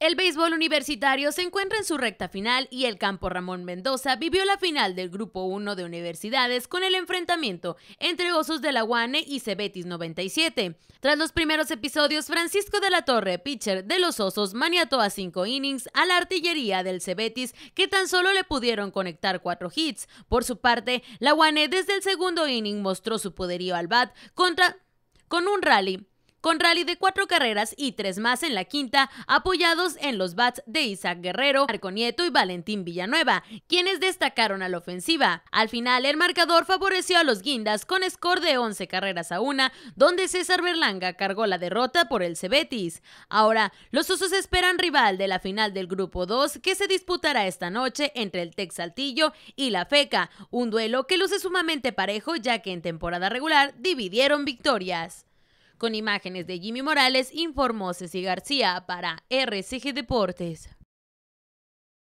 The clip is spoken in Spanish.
El béisbol universitario se encuentra en su recta final y el campo Ramón Mendoza vivió la final del Grupo 1 de universidades con el enfrentamiento entre Osos de la Guané y Cebetis 97. Tras los primeros episodios, Francisco de la Torre, pitcher de los Osos, maniató a cinco innings a la artillería del Cebetis que tan solo le pudieron conectar cuatro hits. Por su parte, la Guané desde el segundo inning mostró su poderío al bat contra con un rally con rally de cuatro carreras y tres más en la quinta, apoyados en los bats de Isaac Guerrero, Arconieto y Valentín Villanueva, quienes destacaron a la ofensiva. Al final, el marcador favoreció a los guindas con score de 11 carreras a una, donde César Berlanga cargó la derrota por el Cebetis. Ahora, los osos esperan rival de la final del Grupo 2 que se disputará esta noche entre el Saltillo y la FECA, un duelo que luce sumamente parejo ya que en temporada regular dividieron victorias. Con imágenes de Jimmy Morales, informó Ceci García para RCG Deportes.